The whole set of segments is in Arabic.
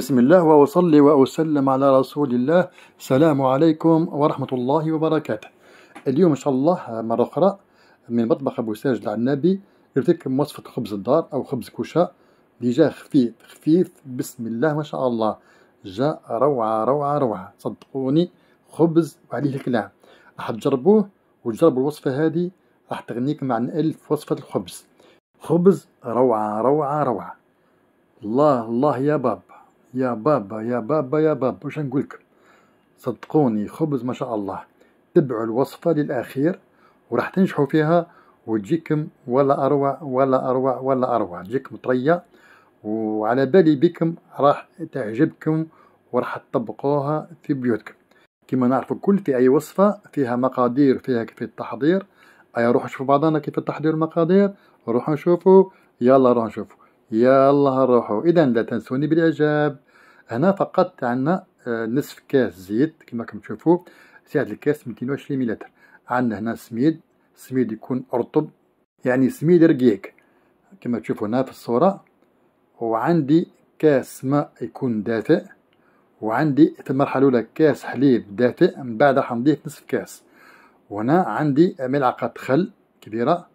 بسم الله وأصلي وأسلم على رسول الله السلام عليكم ورحمة الله وبركاته اليوم إن شاء الله مرة أخرى من مطبخ أبو ساجد العنابي جبت لكم وصفة خبز الدار أو خبز كوشاء اللي خفيف خفيف بسم الله ما شاء الله جا روعة روعة روعة صدقوني خبز وعليه الكلام راح تجربوه وتجربوا الوصفة هذه راح تغنيكم عن ألف وصفة الخبز خبز روعة روعة روعة الله الله يا باب يا بابا يا بابا يا بابا وش نقولك صدقوني خبز ما شاء الله تبعوا الوصفة للأخير وراح تنجحوا فيها وتجيكم ولا أروع ولا أروع ولا أروع تجيكم طرية وعلى بالي بكم راح تعجبكم وراح تطبقوها في بيوتكم كما نعرف كل في أي وصفة فيها مقادير فيها كيف التحضير أي أيوة، روحوا شوفوا بعضنا كيف التحضير المقادير روحوا شوفوا يلا روحوا شوفوا يا الله روحوا اذا لا تنسوني بالاعجاب هنا فقط عندنا آه، نصف كاس زيت كما راكم تشوفوا في هذا الكاس 220 مل عندنا هنا سميد سميد يكون ارطب يعني سميد رقيق كما تشوفوا هنا في الصوره وعندي كاس ماء يكون دافئ وعندي في المرحله الاولى كاس حليب دافئ من بعد راح نضيف نصف كاس وهنا عندي ملعقه خل كبيره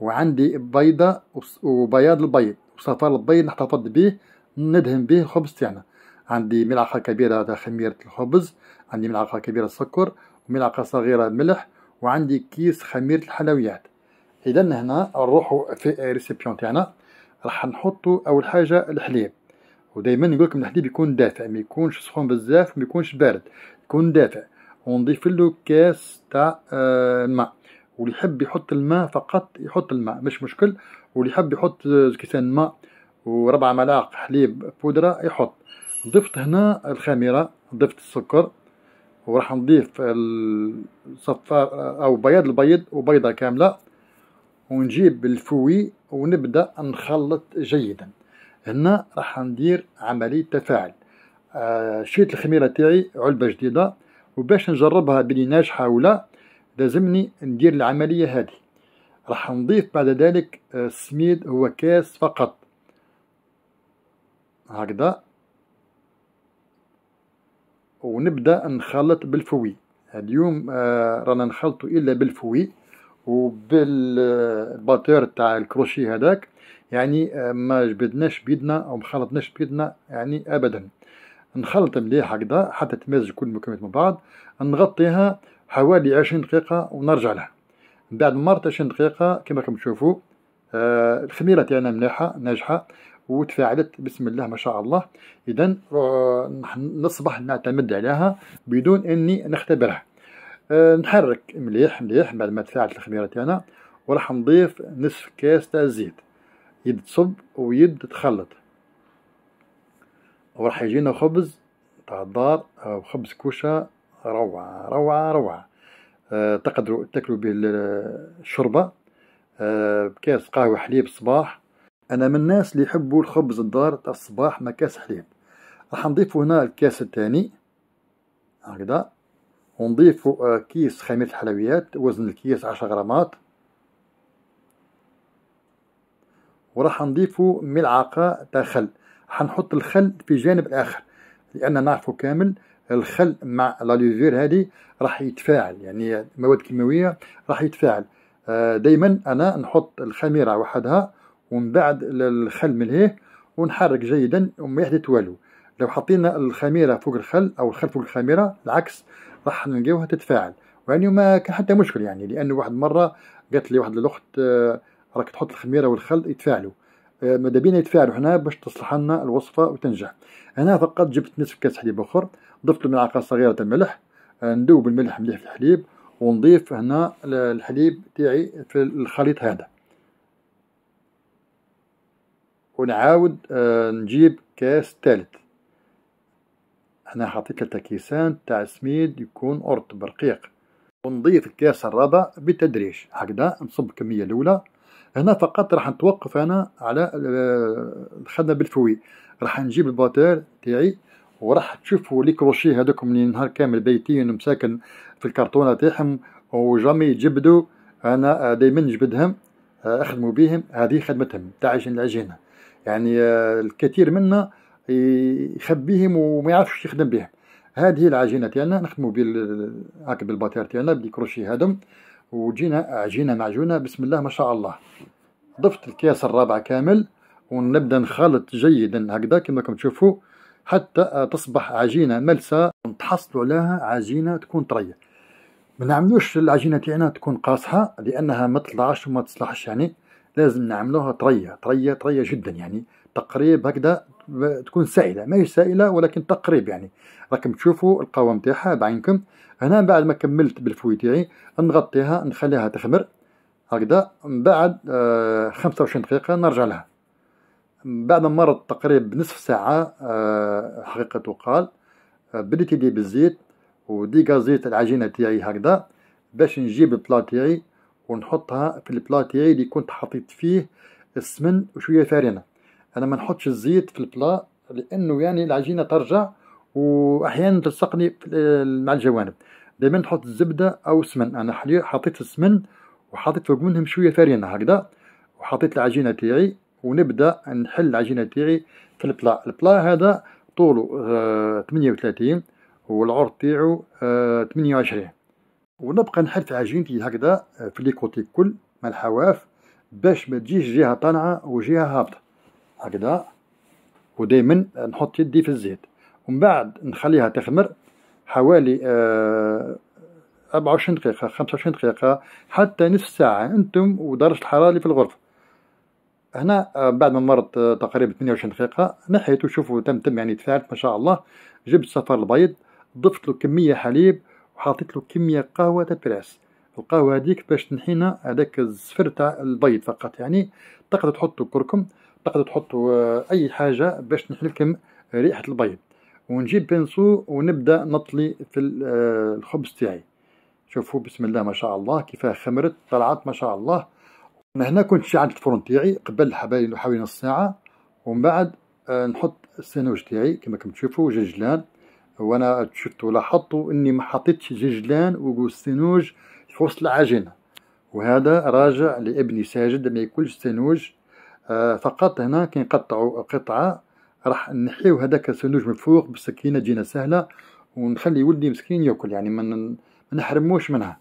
وعندي بيضه وبياض البيض وصفار البيض نحتفظ به ندهن به الخبز تاعنا عندي ملعقة كبيرة تاع خميرة الخبز عندي ملعقة كبيرة سكر وملعقة صغيرة ملح وعندي كيس خميرة الحلويات إذا هنا نروحو في الريسيبيون تاعنا راح نحطو أول حاجة الحليب ودايما نقولكم الحليب يكون دافئ ما يكونش سخون بزاف ما يكونش بارد يكون دافئ ونضيف له كاس تاع الماء آه، واللي يحب يحط الماء فقط يحط الماء مش مشكل واللي يحب يحط كيسان ماء وربع ملاعق حليب بودرة يحط ضفت هنا الخميرة ضفت السكر وراح نضيف الصفار أو بياض البيض وبيضة كاملة ونجيب الفوي ونبدأ نخلط جيدا هنا راح ندير عملية تفاعل آه شيت الخميرة تاعي علبة جديدة وباش نجربها بلي ناجحة ولا لازمني ندير العملية هذه راح نضيف بعد ذلك السميد آه، هو كاس فقط هكذا ونبدا نخلط بالفوي اليوم آه، رانا نخلطو الا بالفوي وبالباتور تاع الكروشي هذاك يعني آه، ما جبدناش بيدنا او ما خلطناش بيدنا يعني ابدا نخلط مليح هكذا حتى تمازج كل المكونات مع بعض نغطيها حوالي عشرين دقيقة ونرجع لها من بعد مرت عشرين دقيقة كما راكم تشوفوا آه، الخميرة تاعنا مليحة ناجحة وتفاعلت بسم الله ما شاء الله إذا آه، نصبح نعتمد عليها بدون أني نختبرها آه، نحرك مليح مليح بعد ما تفاعلت الخميرة تاعنا وراح نضيف نصف كاس تاع الزيت يد تصب ويد تخلط وراح يجينا خبز تاع الدار أو خبز كوشة روعة روعة روعة أه تقدروا تاكلوا به الشوربة أه بكاس قهوة حليب صباح أنا من الناس اللي يحبوا الخبز الدار تاع الصباح مع كاس حليب راح نضيفوا هنا الكاس الثاني هكذا ونضيفوا آه، كيس خميرة الحلويات وزن الكيس عشرة غرامات وراح نضيفوا ملعقة تاع خل حنحط الخل في جانب الآخر لأن نعرفه كامل الخل مع لا ليفور هذه راح يتفاعل يعني مواد كيماويه راح يتفاعل آه، دائما انا نحط الخميره وحدها ومن بعد الخل ملهيه ونحرك جيدا وما يحدث والو لو حطينا الخميره فوق الخل او الخل فوق الخميره العكس راح نلقاوها تتفاعل يعني ما كان حتى مشكل يعني لانه واحد مره قالت لي واحد الاخت آه، راك تحط الخميره والخل يتفاعلوا آه، ماذا بينا يتفاعلوا هنا باش تصلح لنا الوصفه وتنجح هنا فقط جبت نصف كاس حليب اخر ضفت ملعقه صغيره الملح آه، ندوب الملح مليح في الحليب ونضيف هنا الحليب تاعي في الخليط هذا ونعاود آه، نجيب كاس ثالث هنا حطيت ثلاثة كيسان تاع السميد يكون أرطب رقيق ونضيف الكاس الرابع بالتدريج هكذا نصب الكمية الأولى هنا فقط راح نتوقف أنا على الخدمة بالفوي راح نجيب الباتير تاعي وراح تشوفوا لي كروشي هذوك من نهار كامل بيتين ومساكن في الكرتونة تاعهم وجامي يجبدوا أنا آه، دايما نجبدهم آه، أخدموا بهم هذه خدمتهم تاع العجينة يعني آه، الكثير منا يخبيهم وما يعرفش يخدم بهم هذه العجينه تاعنا نخدموا بال هاك بالباتير تاعنا بالكروشي كروشي هذم وجينا عجينة معجونة بسم الله ما شاء الله ضفت الكاس الرابع كامل ونبدا نخلط جيدا هكذا كما راكم تشوفوا حتى تصبح عجينة ملسة نتحصلوا عليها عجينة تكون طرية ما نعملوش العجينة تاعنا تكون قاصحة لأنها ما تطلعش وما تصلحش يعني لازم نعملوها طرية طرية طرية جدا يعني تقريب هكذا تكون سائله ماهيش سائله ولكن تقريب يعني راكم تشوفوا القوام تاعها بعينكم هنا بعد ما كملت بالفوي تاعي نغطيها نخليها تخمر هكذا من بعد آه 25 دقيقه نرجع لها بعد ما مرت تقريبا نصف ساعه آه حقيقه تقال آه بديت يدي بالزيت وديكازيت العجينه تاعي هكذا باش نجيب البلا تاعي ونحطها في البلا تاعي اللي كنت حطيت فيه السمن وشويه فارينه أنا ما نحطش الزيت في البلا لأنه يعني العجينة ترجع وأحيانا تلصقني مع الجوانب دائما نحط الزبدة أو السمن أنا حطيت السمن وحطيت فوق منهم شوية فرينة هكذا وحطيت العجينة تاعي ونبدأ نحل العجينة تاعي في البلا البلا هذا طوله آه 38 والعرض تاعو آه 28 ونبقى نحل في عجينتي هكذا آه، في ليكوتي كل مع الحواف باش ما تجيش جهة طالعة وجهة هابطة هكذا ودائما نحط يدي في الزيت ومن بعد نخليها تخمر حوالي آه 24 دقيقة 25 دقيقة حتى نصف ساعة أنتم ودرجة الحرارة اللي في الغرفة هنا آه، بعد ما مرت آه، تقريبا 28 دقيقة نحيت وشوفوا تم تم يعني تفاعلت ما شاء الله جبت صفار البيض ضفت له كمية حليب وحطيت له كمية قهوة تبرعس القهوة هذيك باش تنحينا هذاك الزفر تاع البيض فقط يعني تقدر تحطوا كركم تقدر تحط اي حاجه باش نحلكم ريحه البيض ونجيب بنسو ونبدا نطلي في الخبز تاعي شوفوا بسم الله ما شاء الله كيفاه خمرت طلعت ما شاء الله انا هنا كنت شعلت الفرن تاعي قبل حبالي حوالي نص ساعه ومن بعد آه، نحط السنوج تاعي كما راكم تشوفوا جلجلان وانا شفت ولاحظتوا اني ما حطيتش جلجلان والسنوج في وسط العجينه وهذا راجع لابني ساجد ما ياكلش سنوج آه، فقط هنا كي نقطعو قطعة راح نحيو هذاك السنوج من فوق بالسكينة تجينا سهلة ونخلي ولدي مسكين ياكل يعني ما نحرموش منها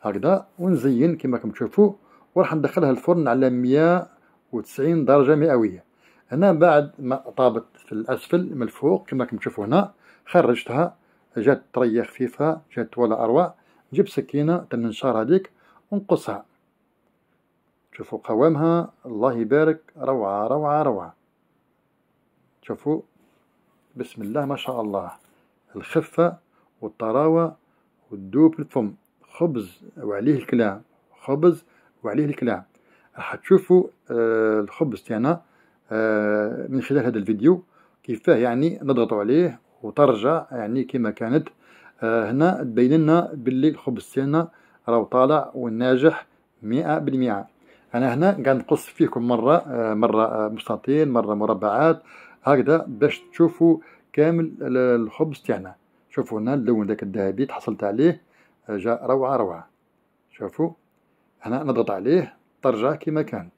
هكذا ونزين كما راكم تشوفوا وراح ندخلها الفرن على 190 درجة مئوية هنا بعد ما طابت في الأسفل من الفوق كما راكم تشوفوا هنا خرجتها جات طرية خفيفة جات ولا أروع نجيب سكينة تنشار المنشار هذيك ونقصها شوفوا قوامها الله يبارك روعة روعة روعة شوفوا بسم الله ما شاء الله الخفة والطراوة والدوب الفم خبز وعليه الكلام خبز وعليه الكلام راح تشوفوا آه الخبز تاعنا آه من خلال هذا الفيديو كيفاه يعني نضغط عليه وترجع يعني كما كانت آه هنا تبين لنا باللي الخبز تاعنا راهو طالع وناجح مئة بالمئة أنا هنا قاعد نقص فيكم مرة آه، مرة آه، مستطيل مرة مربعات هكذا باش تشوفوا كامل الخبز تاعنا شوفوا هنا اللون داك الذهبي تحصلت عليه آه، جاء روعة روعة شوفوا هنا نضغط عليه ترجع كما كان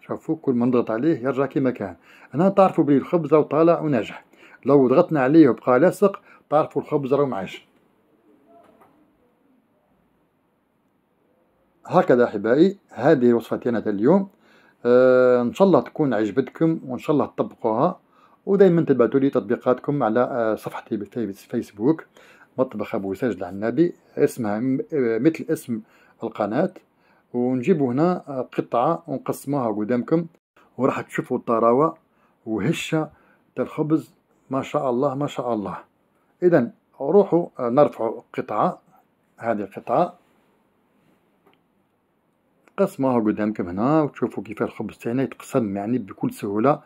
شوفوا كل ما نضغط عليه يرجع كما كان هنا تعرفوا بلي الخبز راه طالع وناجح لو ضغطنا عليه وبقى لاصق تعرفوا الخبز راهو معاش هكذا أحبائي هذه وصفتنا اليوم آه إن شاء الله تكون عجبتكم وإن شاء الله تطبقوها ودائما تبعثوا لي تطبيقاتكم على آه صفحتي في فيسبوك مطبخ أبو ساجد العنابي اسمها آه، مثل اسم القناة ونجيبوا هنا آه، قطعة ونقسموها قدامكم وراح تشوفوا الطراوة وهشة تاع الخبز ما شاء الله ما شاء الله إذا روحوا آه، نرفعوا قطعة هذه القطعة قسمها قدامكم هنا وتشوفوا كيف الخبز تاعنا يتقسم يعني بكل سهوله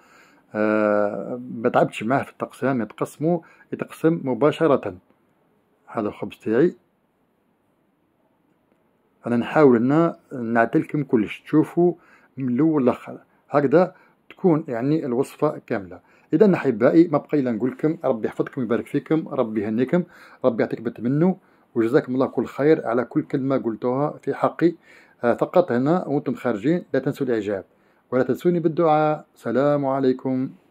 آه ما تعبتش معاه في التقسيم يتقسمو يتقسم مباشره هذا الخبز تاعي انا نحاول هنا نعطيكم كلش تشوفوا من الاول لاخر هكذا تكون يعني الوصفه كامله اذا احبائي ما بقى الا نقول لكم ربي يحفظكم ويبارك فيكم ربي يهنيكم ربي يعطيك منه وجزاكم الله كل خير على كل كلمه قلتوها في حقي آه، فقط هنا وانتم خارجين لا تنسوا الاعجاب ولا تنسوني بالدعاء سلام عليكم